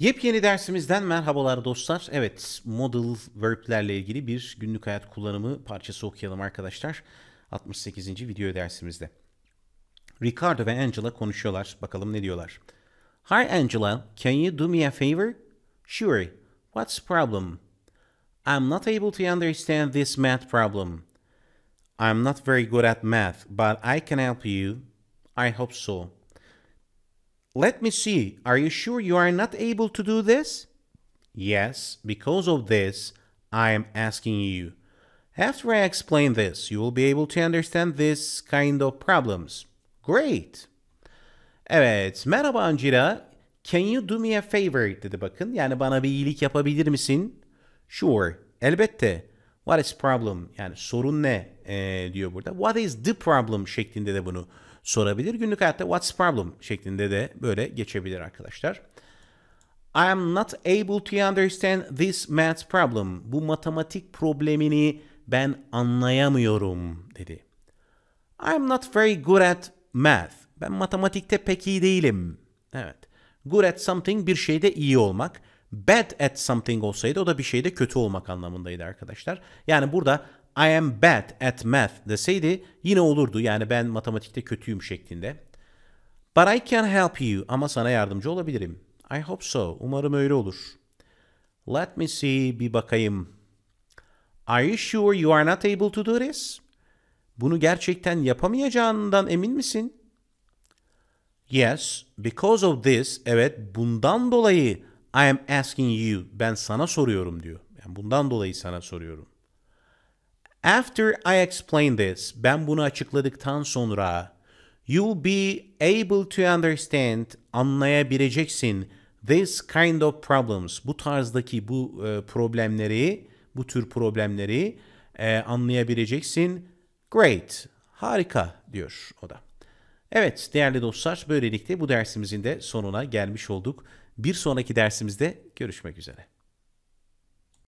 Yepyeni dersimizden merhabalar dostlar. Evet, modal verb'lerle ilgili bir günlük hayat kullanımı parçası okuyalım arkadaşlar. 68. video dersimizde. Ricardo ve Angela konuşuyorlar. Bakalım ne diyorlar. Hi Angela, can you do me a favor? Sure. What's the problem? I'm not able to understand this math problem. I'm not very good at math, but I can help you. I hope so. Let me see, are you sure you are not able to do this? Yes, because of this, I am asking you. After I explain this, you will be able to understand this kind of problems. Great. Evet, merhaba Angela. Can you do me a favor dedi bakın. Yani bana bir iyilik yapabilir misin? Sure, elbette. What is problem? Yani sorun ne ee, diyor burada. What is the problem şeklinde de bunu sorabilir. Günlük hayatta what's problem şeklinde de böyle geçebilir arkadaşlar. I am not able to understand this math problem. Bu matematik problemini ben anlayamıyorum dedi. I am not very good at math. Ben matematikte pek iyi değilim. Evet. Good at something bir şeyde iyi olmak. Bad at something olsaydı o da bir şeyde kötü olmak anlamındaydı arkadaşlar. Yani burada I am bad at math deseydi yine olurdu. Yani ben matematikte kötüyüm şeklinde. But I can help you. Ama sana yardımcı olabilirim. I hope so. Umarım öyle olur. Let me see. Bir bakayım. Are you sure you are not able to do this? Bunu gerçekten yapamayacağından emin misin? Yes, because of this, evet bundan dolayı I am asking you, ben sana soruyorum diyor. Yani bundan dolayı sana soruyorum. After I explain this, ben bunu açıkladıktan sonra you'll be able to understand, anlayabileceksin this kind of problems, bu tarzdaki bu e, problemleri, bu tür problemleri e, anlayabileceksin. Great, harika diyor o da. Evet değerli dostlar böylelikle bu dersimizin de sonuna gelmiş olduk. Bir sonraki dersimizde görüşmek üzere.